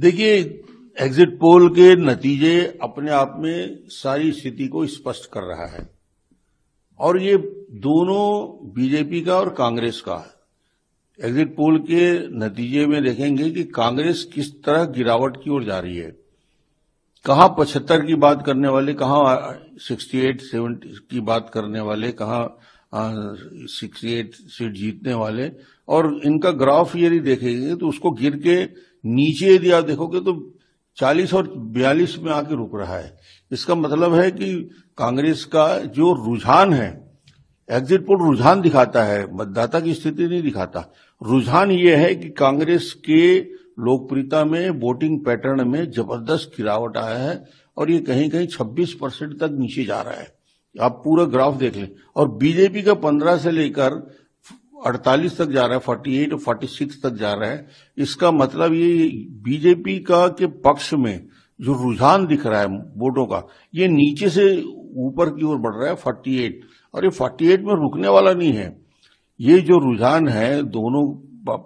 देखिए exit poll के नतीजे अपने आप में सारी स्थिति को स्पष्ट कर रहा है और ये दोनों बीजेपी का और कांग्रेस का एग्जिट पोल के नतीजे में देखेंगे कि कांग्रेस किस तरह गिरावट की ओर जा रही है कहा पचहत्तर की बात करने वाले कहा सिक्सटी एट सेवेंटी की बात करने वाले कहा सिक्सटी एट सीट जीतने वाले और इनका ग्राफ यदि देखेंगे तो उसको गिर के नीचे यदि आप देखोगे तो चालीस और बयालीस में आके रुक रहा है इसका मतलब है कि कांग्रेस का जो रुझान है एग्जिट पोल रुझान दिखाता है मतदाता की स्थिति नहीं दिखाता रुझान ये है कि कांग्रेस के लोकप्रियता में वोटिंग पैटर्न में जबरदस्त गिरावट आया है और ये कहीं कहीं 26 परसेंट तक नीचे जा रहा है आप पूरा ग्राफ देख लें और बीजेपी का पंद्रह से लेकर 48 तक जा रहा है 48 और सिक्स तक जा रहा है इसका मतलब ये बीजेपी का के पक्ष में जो रुझान दिख रहा है वोटों का ये नीचे से ऊपर की ओर बढ़ रहा है 48 और ये 48 में रुकने वाला नहीं है ये जो रुझान है दोनों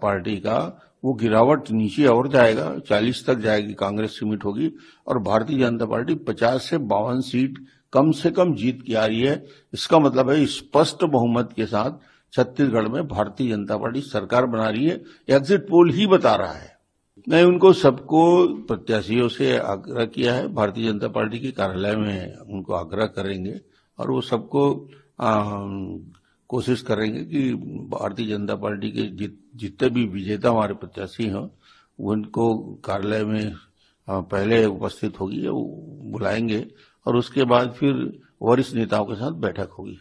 पार्टी का वो गिरावट नीचे और जाएगा 40 तक जाएगी कांग्रेस सीमिट होगी और भारतीय जनता पार्टी 50 से बावन सीट कम से कम जीत की आ रही है इसका मतलब है स्पष्ट बहुमत के साथ छत्तीसगढ़ में भारतीय जनता पार्टी सरकार बना रही है एग्जिट पोल ही बता रहा है मैं उनको सबको प्रत्याशियों से आग्रह किया है भारतीय जनता पार्टी के कार्यालय में उनको आग्रह करेंगे और वो सबको कोशिश करेंगे कि भारतीय जनता पार्टी के जितने भी विजेता हमारे प्रत्याशी हों उनको कार्यालय में पहले उपस्थित होगी बुलाएंगे और उसके बाद फिर वरिष्ठ नेताओं के साथ बैठक होगी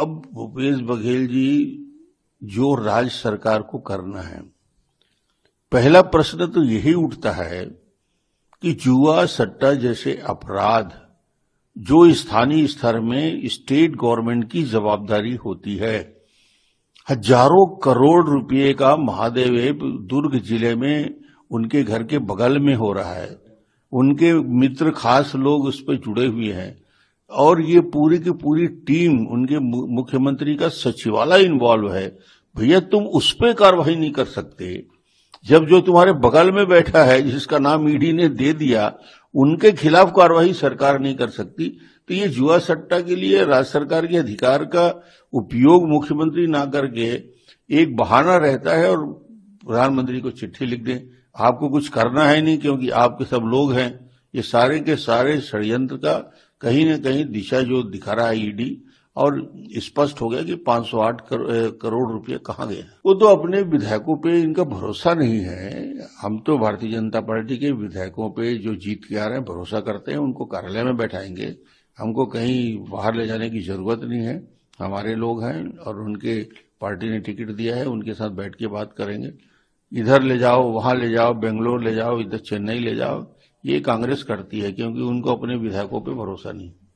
अब भूपेश बघेल जी जो राज्य सरकार को करना है पहला प्रश्न तो यही उठता है कि जुआ सट्टा जैसे अपराध जो स्थानीय स्तर में स्टेट गवर्नमेंट की जवाबदारी होती है हजारों करोड़ रुपए का महादेव दुर्ग जिले में उनके घर के बगल में हो रहा है उनके मित्र खास लोग उस पर जुड़े हुए हैं और ये पूरी की पूरी टीम उनके मुख्यमंत्री का सचिवालय इन्वॉल्व है भैया तुम उस पर कार्रवाई नहीं कर सकते जब जो तुम्हारे बगल में बैठा है जिसका नाम ईडी ने दे दिया उनके खिलाफ कार्रवाई सरकार नहीं कर सकती तो ये जुआ सट्टा के लिए राज्य सरकार के अधिकार का उपयोग मुख्यमंत्री ना करके एक बहाना रहता है और प्रधानमंत्री को चिट्ठी लिख दें आपको कुछ करना है नहीं क्योंकि आपके सब लोग हैं ये सारे के सारे षडयंत्र का कहीं ना कहीं दिशा जो दिखा रहा है ईडी e और स्पष्ट हो गया कि 508 करोड़ रुपए कहाँ गए वो तो अपने विधायकों पे इनका भरोसा नहीं है हम तो भारतीय जनता पार्टी के विधायकों पे जो जीत के आ रहे हैं भरोसा करते हैं उनको कार्यालय में बैठाएंगे हमको कहीं बाहर ले जाने की जरूरत नहीं है हमारे लोग हैं और उनके पार्टी ने टिकट दिया है उनके साथ बैठ के बात करेंगे इधर ले जाओ वहां ले जाओ बेंगलोर ले जाओ इधर चेन्नई ले जाओ ये कांग्रेस करती है क्योंकि उनको अपने विधायकों पे भरोसा नहीं है